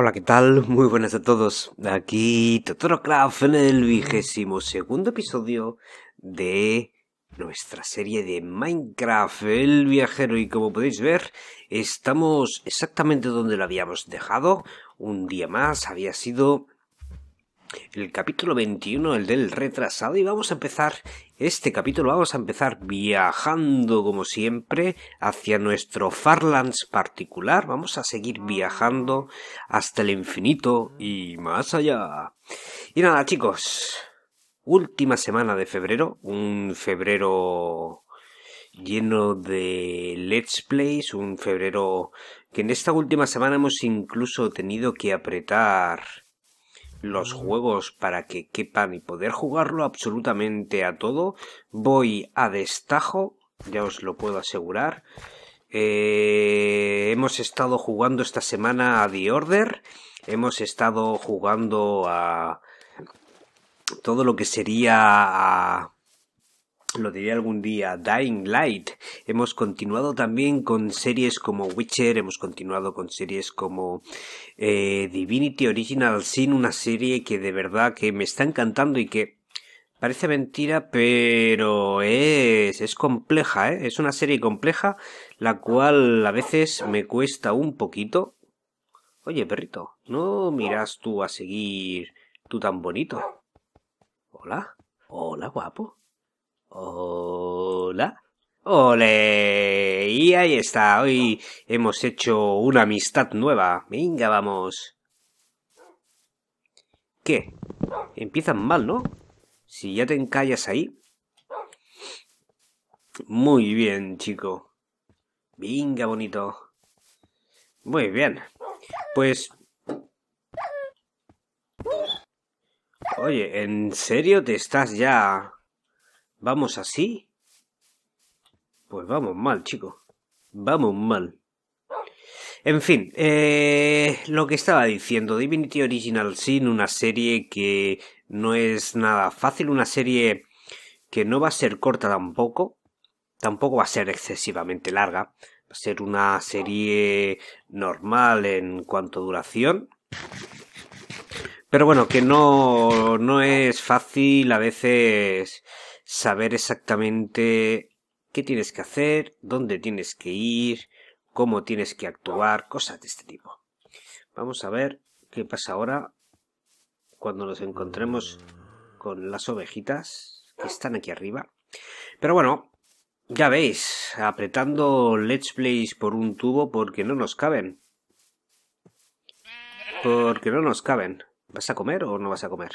Hola, ¿qué tal? Muy buenas a todos. Aquí Totoro en el vigésimo segundo episodio de nuestra serie de Minecraft el viajero y como podéis ver estamos exactamente donde lo habíamos dejado. Un día más había sido el capítulo 21, el del retrasado, y vamos a empezar este capítulo, vamos a empezar viajando como siempre hacia nuestro Farlands particular, vamos a seguir viajando hasta el infinito y más allá. Y nada chicos, última semana de febrero, un febrero lleno de let's plays, un febrero que en esta última semana hemos incluso tenido que apretar los juegos para que quepan y poder jugarlo absolutamente a todo. Voy a destajo, ya os lo puedo asegurar. Eh, hemos estado jugando esta semana a The Order. Hemos estado jugando a todo lo que sería a lo diré algún día, Dying Light. Hemos continuado también con series como Witcher, hemos continuado con series como eh, Divinity Original Sin, una serie que de verdad que me está encantando y que parece mentira, pero es, es compleja, ¿eh? es una serie compleja, la cual a veces me cuesta un poquito. Oye, perrito, ¿no miras tú a seguir tú tan bonito? Hola, hola, guapo. Hola. Ole. Y ahí está. Hoy hemos hecho una amistad nueva. Venga, vamos. ¿Qué? Empiezan mal, ¿no? Si ya te encallas ahí. Muy bien, chico. Venga, bonito. Muy bien. Pues... Oye, ¿en serio te estás ya ¿Vamos así? Pues vamos mal, chicos. Vamos mal. En fin, eh, lo que estaba diciendo, Divinity Original Sin, una serie que no es nada fácil, una serie que no va a ser corta tampoco, tampoco va a ser excesivamente larga, va a ser una serie normal en cuanto a duración. Pero bueno, que no, no es fácil a veces saber exactamente qué tienes que hacer, dónde tienes que ir, cómo tienes que actuar, cosas de este tipo. Vamos a ver qué pasa ahora cuando nos encontremos con las ovejitas que están aquí arriba. Pero bueno, ya veis, apretando Let's Plays por un tubo porque no nos caben. Porque no nos caben. ¿Vas a comer o no vas a comer?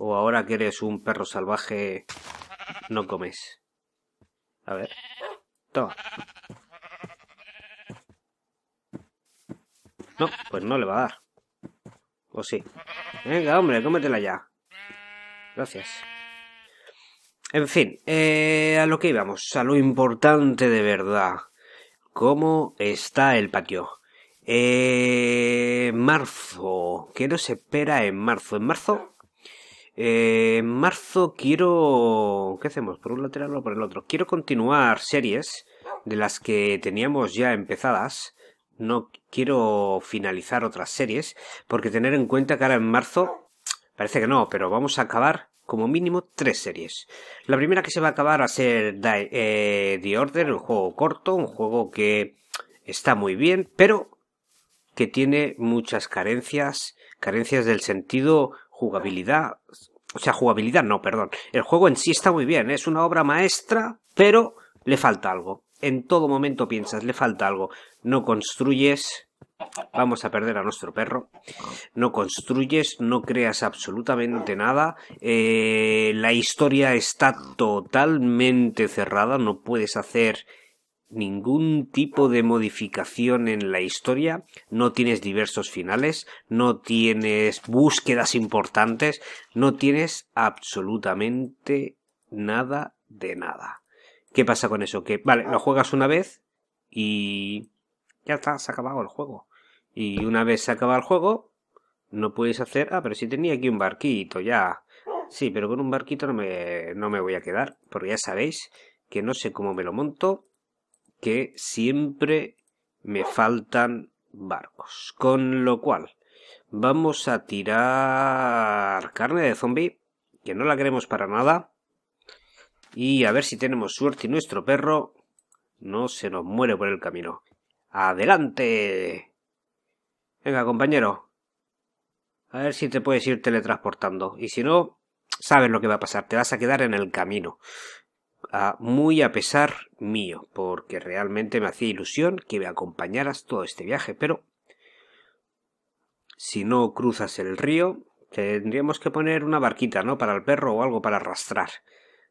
O ahora que eres un perro salvaje, no comes. A ver. Toma. No, pues no le va a dar. O sí. Venga, hombre, cómetela ya. Gracias. En fin, eh, a lo que íbamos, a lo importante de verdad. ¿Cómo está el patio? Eh, marzo. ¿Qué nos espera en marzo? En marzo eh, en marzo quiero... ¿Qué hacemos? ¿Por un lateral o por el otro? Quiero continuar series de las que teníamos ya empezadas. No quiero finalizar otras series, porque tener en cuenta que ahora en marzo... Parece que no, pero vamos a acabar como mínimo tres series. La primera que se va a acabar va a ser eh, The, Order, un juego corto, un juego que está muy bien, pero que tiene muchas carencias, carencias del sentido jugabilidad, o sea, jugabilidad no, perdón. El juego en sí está muy bien, es una obra maestra, pero le falta algo. En todo momento piensas, le falta algo. No construyes, Vamos a perder a nuestro perro. No construyes, no creas absolutamente nada. Eh, la historia está totalmente cerrada, no puedes hacer ningún tipo de modificación en la historia, no tienes diversos finales, no tienes búsquedas importantes, no tienes absolutamente nada de nada. ¿Qué pasa con eso? Que, vale, lo juegas una vez y ya está, se ha acabado el juego. Y una vez se acaba el juego, no puedes hacer, ah, pero si tenía aquí un barquito ya. Sí, pero con un barquito no me, no me voy a quedar, porque ya sabéis que no sé cómo me lo monto, que siempre me faltan barcos. Con lo cual, vamos a tirar carne de zombie, que no la queremos para nada. Y a ver si tenemos suerte y nuestro perro no se nos muere por el camino. ¡Adelante! Venga, compañero. A ver si te puedes ir teletransportando. Y si no, sabes lo que va a pasar. Te vas a quedar en el camino muy a pesar mío, porque realmente me hacía ilusión que me acompañaras todo este viaje, pero si no cruzas el río, tendríamos que poner una barquita, ¿no? Para el perro o algo para arrastrar.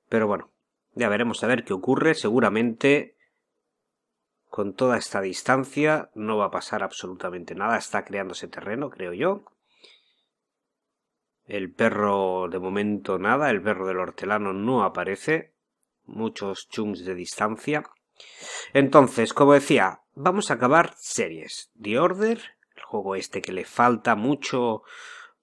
Pero bueno, ya veremos a ver qué ocurre. Seguramente con toda esta distancia no va a pasar absolutamente nada. Está creándose terreno, creo yo. El perro de momento nada, el perro del hortelano no aparece muchos chunks de distancia. Entonces, como decía, vamos a acabar series. The Order, el juego este que le falta mucho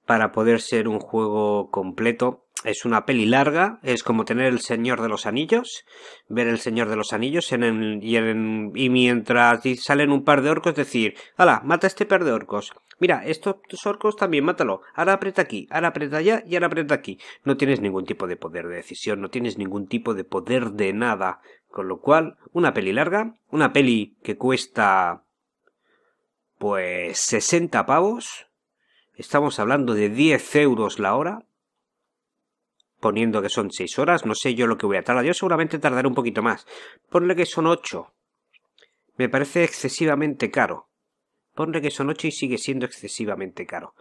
para poder ser un juego completo. Es una peli larga, es como tener El Señor de los Anillos, ver El Señor de los Anillos en el, y, y, mientras salen un par de orcos decir, ¡Hala, mata este par de orcos! Mira, estos orcos también, mátalo. Ahora aprieta aquí, ahora aprieta allá y ahora aprieta aquí. No tienes ningún tipo de poder de decisión, no tienes ningún tipo de poder de nada. Con lo cual, una peli larga, una peli que cuesta... pues 60 pavos, estamos hablando de 10 euros la hora, poniendo que son 6 horas, no sé yo lo que voy a tardar, yo seguramente tardaré un poquito más, ponle que son 8, me parece excesivamente caro, ponle que son 8 y sigue siendo excesivamente caro.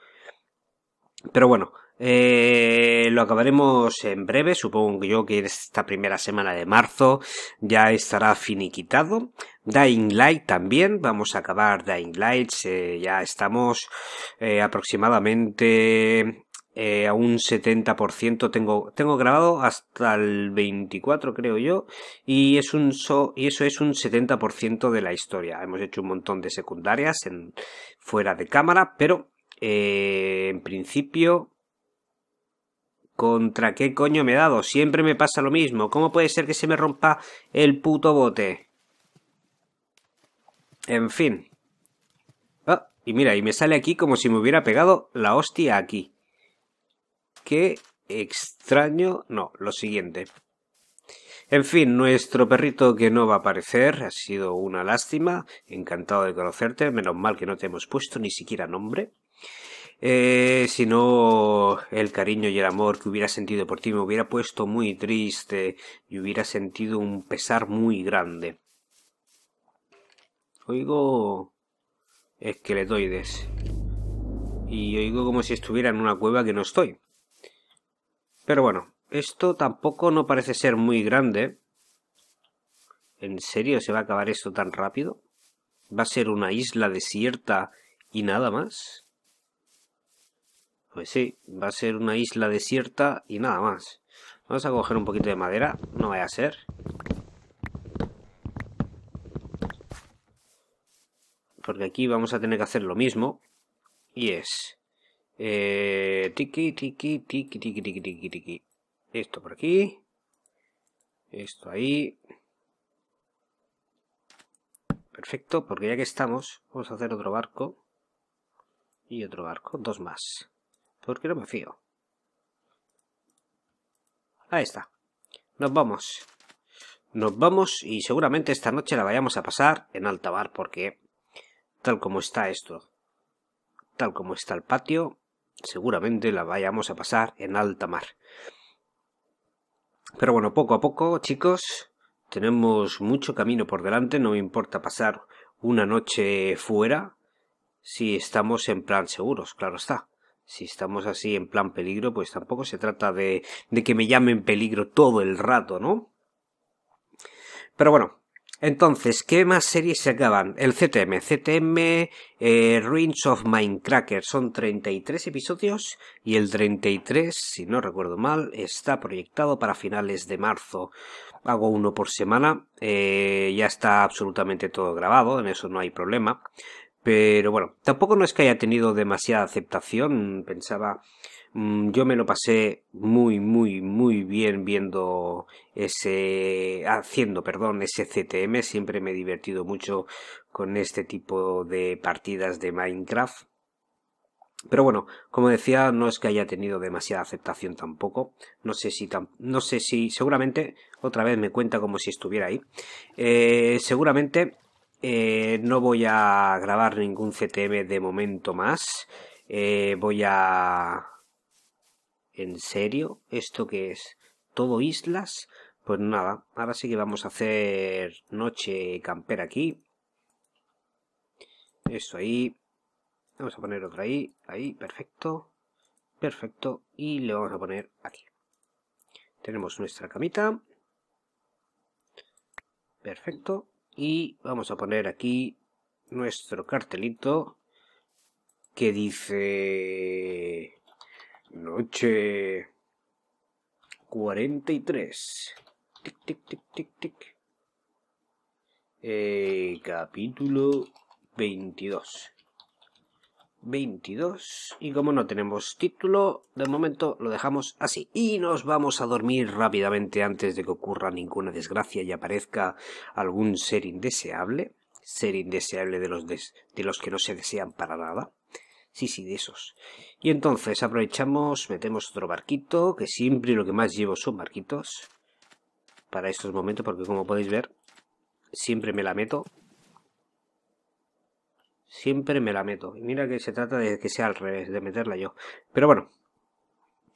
Pero bueno, eh, lo acabaremos en breve, supongo yo que esta primera semana de marzo ya estará finiquitado. Dying Light también, vamos a acabar Dying Light, eh, ya estamos eh, aproximadamente a un 70% tengo, tengo grabado hasta el 24 creo yo y, es un y eso es un 70% de la historia. Hemos hecho un montón de secundarias en, fuera de cámara, pero eh, en principio, ¿contra qué coño me he dado? Siempre me pasa lo mismo. ¿Cómo puede ser que se me rompa el puto bote? En fin. Ah, y mira, y me sale aquí como si me hubiera pegado la hostia aquí. Qué extraño. No, lo siguiente. En fin, nuestro perrito que no va a aparecer ha sido una lástima. Encantado de conocerte. Menos mal que no te hemos puesto ni siquiera nombre. Eh, si no, el cariño y el amor que hubiera sentido por ti me hubiera puesto muy triste y hubiera sentido un pesar muy grande. Oigo esqueletoides. Y oigo como si estuviera en una cueva que no estoy. Pero bueno, esto tampoco no parece ser muy grande. ¿En serio se va a acabar esto tan rápido? ¿Va a ser una isla desierta y nada más? Pues sí, va a ser una isla desierta y nada más. Vamos a coger un poquito de madera, no vaya a ser. Porque aquí vamos a tener que hacer lo mismo. Y es... Eh, tiki, tiki, tiki, tiki, tiki, tiki, tiki. Esto por aquí. Esto ahí. Perfecto, porque ya que estamos, vamos a hacer otro barco. Y otro barco, dos más. Porque no me fío. Ahí está. Nos vamos. Nos vamos y seguramente esta noche la vayamos a pasar en alta mar. porque tal como está esto, tal como está el patio, seguramente la vayamos a pasar en alta mar. Pero bueno, poco a poco, chicos, tenemos mucho camino por delante, no me importa pasar una noche fuera si estamos en plan seguros, claro está. Si estamos así en plan peligro, pues tampoco se trata de, de que me llamen peligro todo el rato, ¿no? Pero bueno, entonces, ¿qué más series se acaban? El CTM. CTM eh, Ruins of Minecracker. Son 33 episodios y el 33, si no recuerdo mal, está proyectado para finales de marzo. Hago uno por semana. Eh, ya está absolutamente todo grabado, en eso no hay problema. Pero bueno, tampoco no es que haya tenido demasiada aceptación. Pensaba, mm, yo me lo pasé muy, muy, muy bien viendo ese, haciendo, perdón, ese CTM. Siempre me he divertido mucho con este tipo de partidas de Minecraft. Pero bueno, como decía, no es que haya tenido demasiada aceptación tampoco. No sé si, no sé si, seguramente, otra vez me cuenta como si estuviera ahí. Eh, seguramente eh, no voy a grabar ningún CTM de momento más. Eh, voy a... ¿En serio? ¿Esto que es? ¿Todo islas? Pues nada, ahora sí que vamos a hacer noche camper aquí. Eso ahí. Vamos a poner otra ahí. Ahí, perfecto. Perfecto. Y le vamos a poner aquí. Tenemos nuestra camita. Perfecto y vamos a poner aquí nuestro cartelito que dice noche 43 tic tic tic tic tic eh, capítulo 22 22 y como no tenemos título, de momento lo dejamos así. Y nos vamos a dormir rápidamente antes de que ocurra ninguna desgracia y aparezca algún ser indeseable. Ser indeseable de los, de los que no se desean para nada. Sí, sí, de esos. Y entonces aprovechamos, metemos otro barquito, que siempre lo que más llevo son barquitos. Para estos momentos, porque como podéis ver, siempre me la meto Siempre me la meto. Y mira que se trata de que sea al revés, de meterla yo. Pero bueno,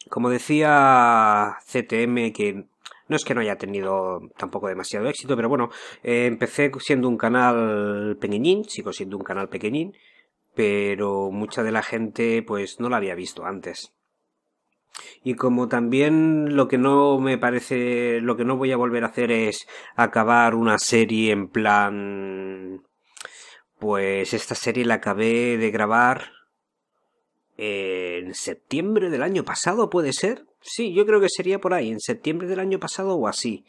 como decía CTM, que no es que no haya tenido tampoco demasiado éxito, pero bueno, eh, empecé siendo un canal pequeñín, sigo siendo un canal pequeñín, pero mucha de la gente pues no la había visto antes. Y como también lo que no me parece, lo que no voy a volver a hacer es acabar una serie en plan pues esta serie la acabé de grabar eh, en septiembre del año pasado, ¿puede ser? Sí, yo creo que sería por ahí, en septiembre del año pasado o así.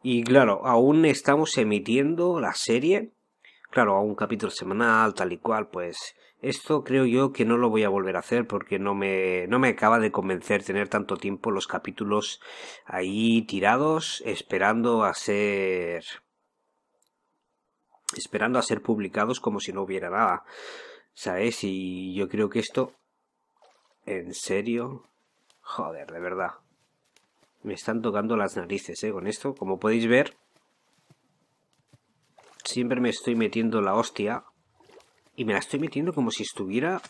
Y claro, aún estamos emitiendo la serie. Claro, a un capítulo semanal, tal y cual, pues esto creo yo que no lo voy a volver a hacer porque no me, no me acaba de convencer tener tanto tiempo los capítulos ahí tirados esperando a ser esperando a ser publicados como si no hubiera nada. ¿Sabes? Y yo creo que esto... En serio... Joder, de verdad. Me están tocando las narices, ¿eh? Con esto, como podéis ver... Siempre me estoy metiendo la hostia. Y me la estoy metiendo como si estuviera...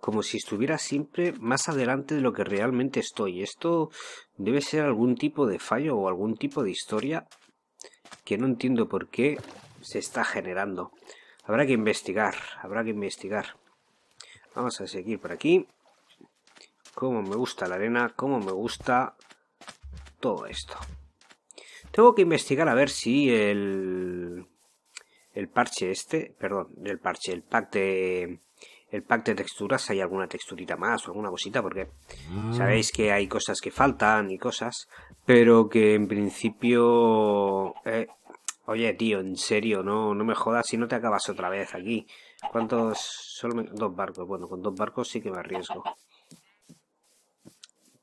Como si estuviera siempre más adelante de lo que realmente estoy. Esto debe ser algún tipo de fallo o algún tipo de historia que no entiendo por qué se está generando. Habrá que investigar, habrá que investigar. Vamos a seguir por aquí. Cómo me gusta la arena, cómo me gusta todo esto. Tengo que investigar a ver si el... El parche este, perdón, el parche, el pack de el pack de texturas hay alguna texturita más o alguna cosita, porque mm. sabéis que hay cosas que faltan y cosas, pero que en principio... Eh, oye, tío, en serio, no, no me jodas si no te acabas otra vez aquí. ¿Cuántos? Solo dos barcos. Bueno, con dos barcos sí que me arriesgo.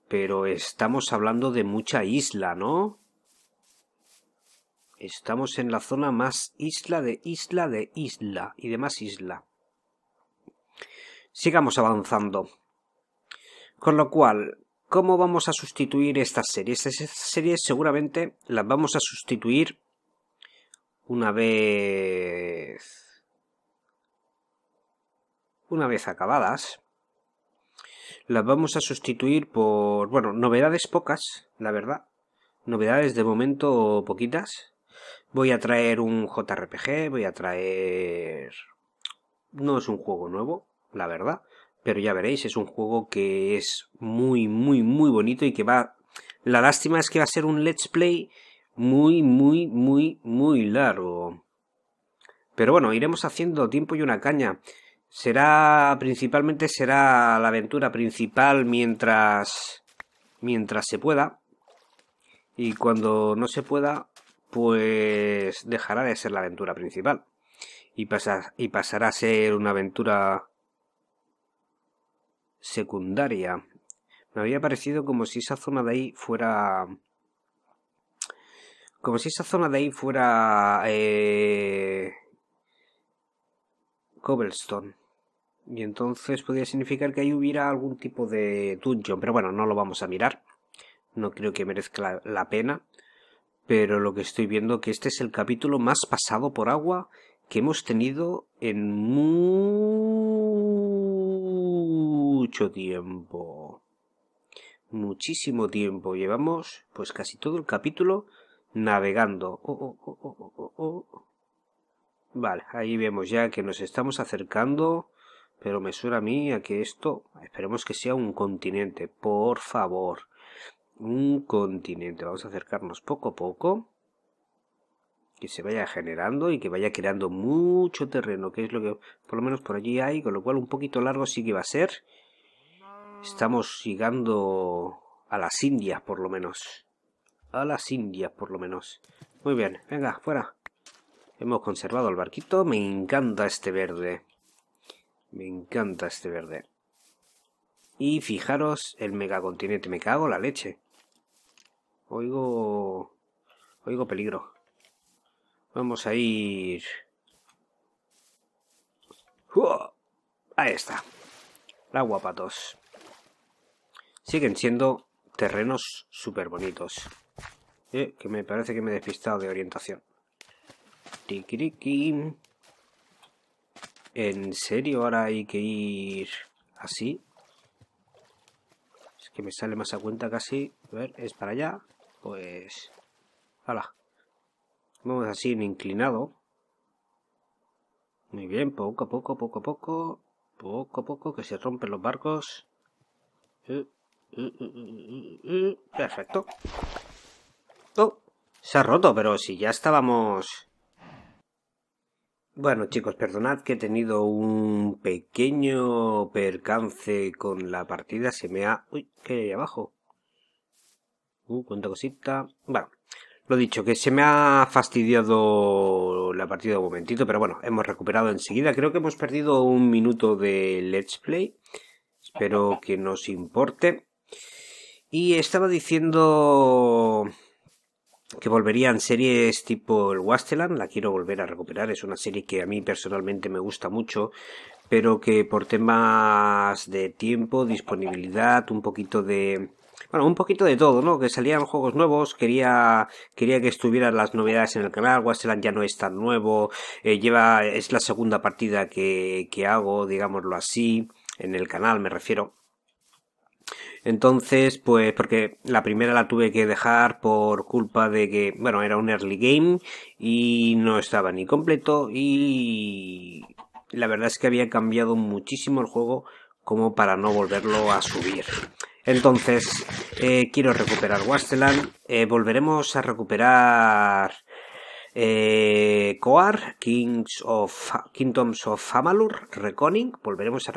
Pero estamos hablando de mucha isla, ¿no? Estamos en la zona más isla de isla de isla y de más isla. Sigamos avanzando. Con lo cual, ¿cómo vamos a sustituir estas series? Estas series seguramente las vamos a sustituir una vez... Una vez acabadas, las vamos a sustituir por, bueno, novedades pocas, la verdad. Novedades de momento poquitas. Voy a traer un JRPG, voy a traer... No es un juego nuevo, la verdad. Pero ya veréis, es un juego que es muy, muy, muy bonito y que va... La lástima es que va a ser un let's play muy, muy, muy, muy largo. Pero bueno, iremos haciendo tiempo y una caña. Será, principalmente será la aventura principal mientras, mientras se pueda. Y cuando no se pueda, pues dejará de ser la aventura principal. Y, y pasará a ser una aventura secundaria. Me había parecido como si esa zona de ahí fuera... Como si esa zona de ahí fuera... Eh, cobblestone. Y entonces podría significar que ahí hubiera algún tipo de dungeon. Pero bueno, no lo vamos a mirar. No creo que merezca la, la pena. Pero lo que estoy viendo que este es el capítulo más pasado por agua que hemos tenido en muy tiempo. Muchísimo tiempo. Llevamos pues casi todo el capítulo navegando. Oh, oh, oh, vale, ahí vemos ya que nos estamos acercando, pero me suena a mí a que esto, esperemos que sea un continente, por favor. Un continente. Vamos a acercarnos poco a poco que se vaya generando y que vaya creando mucho terreno, que es lo que por lo menos por allí hay, con lo cual un poquito largo sí que va a ser, Estamos llegando a las Indias, por lo menos. A las Indias, por lo menos. Muy bien, venga, fuera. Hemos conservado el barquito. Me encanta este verde. Me encanta este verde. Y fijaros el megacontinente. Me cago la leche. Oigo... Oigo peligro. Vamos a ir... Ahí está. La guapatos siguen siendo terrenos súper bonitos. Eh, que me parece que me he despistado de orientación. ¿En serio ahora hay que ir así? Es que me sale más a cuenta casi. A ver, es para allá. Pues... ¡Hala! Vamos así en inclinado. Muy bien, poco a poco, poco a poco. Poco a poco, que se rompen los barcos. Eh. Mm, mm, mm, Perfecto. Oh, se ha roto, pero si ya estábamos... Bueno chicos, perdonad que he tenido un pequeño percance con la partida, se me ha... Uy, ¿qué hay abajo? Uh, cuánta cosita... Bueno, lo dicho, que se me ha fastidiado la partida un momentito, pero bueno, hemos recuperado enseguida. Creo que hemos perdido un minuto de Let's Play. Espero que nos importe. Y estaba diciendo que volverían series tipo el Wasteland, la quiero volver a recuperar, es una serie que a mí personalmente me gusta mucho, pero que por temas de tiempo, disponibilidad, un poquito de... Bueno, un poquito de todo, ¿no? Que salían juegos nuevos, quería, quería que estuvieran las novedades en el canal, Wasteland ya no es tan nuevo, eh, lleva, es la segunda partida que hago, digámoslo así, en el canal me refiero, entonces, pues porque la primera la tuve que dejar por culpa de que, bueno, era un early game y no estaba ni completo y la verdad es que había cambiado muchísimo el juego como para no volverlo a subir. Entonces, eh, quiero recuperar Wasteland, eh, volveremos a recuperar eh, Coar, Kings Kingdoms of Amalur, Reconing, volveremos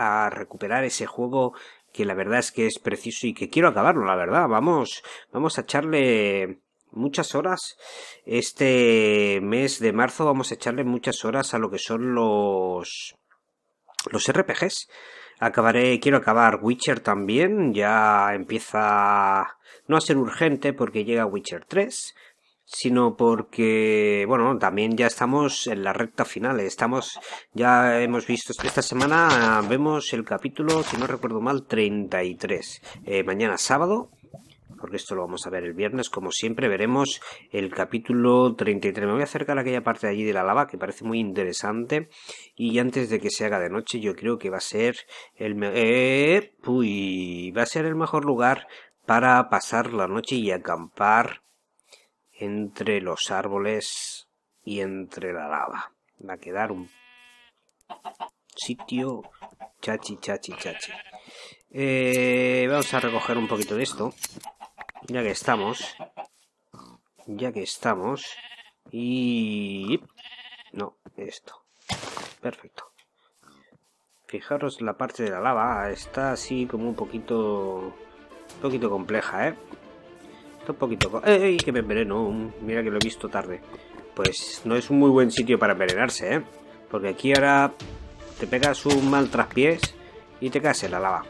a recuperar ese juego que la verdad es que es preciso y que quiero acabarlo, la verdad. Vamos, vamos a echarle muchas horas. Este mes de marzo vamos a echarle muchas horas a lo que son los los RPGs. Acabaré, quiero acabar Witcher también, ya empieza no a ser urgente porque llega Witcher 3, sino porque, bueno, también ya estamos en la recta final. Estamos, ya hemos visto, esta semana vemos el capítulo, si no recuerdo mal, 33. Eh, mañana sábado, porque esto lo vamos a ver el viernes, como siempre, veremos el capítulo 33. Me voy a acercar a aquella parte de allí de la lava que parece muy interesante. Y antes de que se haga de noche, yo creo que va a ser el, eh, uy, va a ser el mejor lugar para pasar la noche y acampar entre los árboles y entre la lava. Va a quedar un sitio chachi, chachi, chachi. Eh, vamos a recoger un poquito de esto. Ya que estamos. Ya que estamos. Y... No, esto. Perfecto. Fijaros, la parte de la lava está así como un poquito... Un poquito compleja, ¿eh? un poquito... ¡Ey, eh, eh, que me enveneno! Mira que lo he visto tarde. Pues no es un muy buen sitio para envenenarse, ¿eh? Porque aquí ahora te pegas un mal traspiés y te caes en la lava.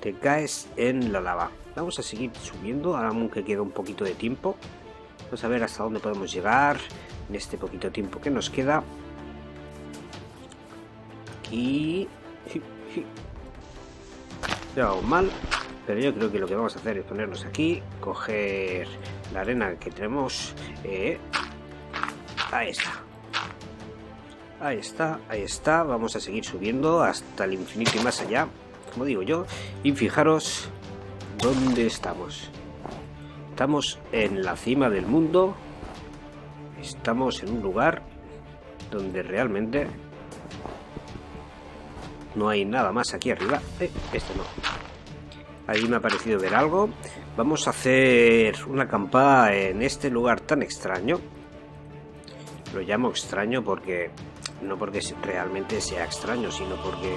Te caes en la lava. Vamos a seguir subiendo, ahora aunque queda un poquito de tiempo. Vamos a ver hasta dónde podemos llegar en este poquito tiempo que nos queda. Aquí... Llevamos mal pero yo creo que lo que vamos a hacer es ponernos aquí, coger la arena que tenemos. Eh, ahí está. Ahí está, ahí está. Vamos a seguir subiendo hasta el infinito y más allá, como digo yo. Y fijaros dónde estamos. Estamos en la cima del mundo. Estamos en un lugar donde realmente no hay nada más aquí arriba. Eh, este no ahí me ha parecido ver algo. Vamos a hacer una acampada en este lugar tan extraño. Lo llamo extraño porque no porque realmente sea extraño, sino porque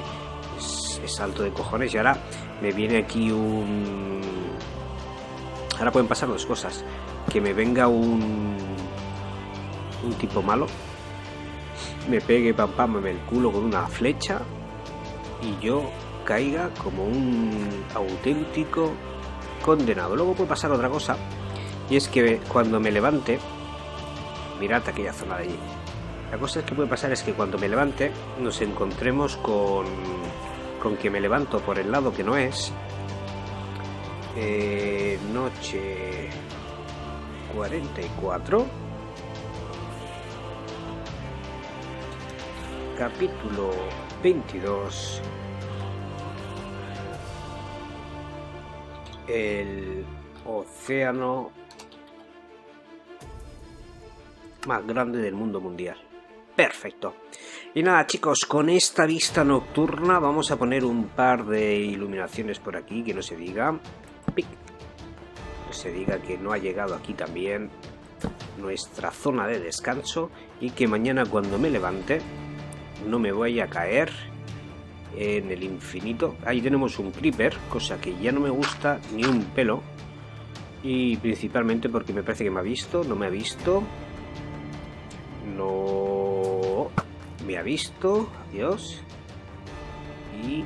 es, es alto de cojones. Y ahora me viene aquí un... Ahora pueden pasar dos cosas. Que me venga un... Un tipo malo. Me pegue pam pam el culo con una flecha. Y yo caiga como un auténtico condenado. Luego puede pasar otra cosa, y es que cuando me levante, mirad aquella zona de allí. La cosa que puede pasar es que cuando me levante nos encontremos con, con que me levanto por el lado que no es. Eh, noche 44. Capítulo 22. el océano más grande del mundo mundial. Perfecto. Y nada chicos, con esta vista nocturna vamos a poner un par de iluminaciones por aquí, que no se diga. ¡Pic! Que se diga que no ha llegado aquí también nuestra zona de descanso y que mañana cuando me levante no me voy a caer en el infinito. Ahí tenemos un creeper, cosa que ya no me gusta ni un pelo. Y principalmente porque me parece que me ha visto, no me ha visto. No... Me ha visto, adiós. Y...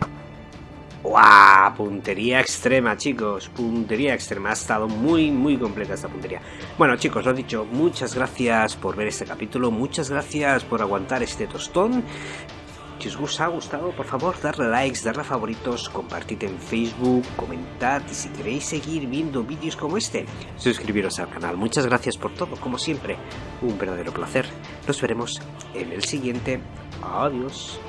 ¡guau! Puntería extrema, chicos. Puntería extrema. Ha estado muy, muy completa esta puntería. Bueno, chicos, lo dicho, muchas gracias por ver este capítulo. Muchas gracias por aguantar este tostón. Si os ha gustado, por favor, darle likes, darle favoritos, compartid en Facebook, comentar y si queréis seguir viendo vídeos como este, suscribiros al canal. Muchas gracias por todo, como siempre, un verdadero placer. Nos veremos en el siguiente. Adiós.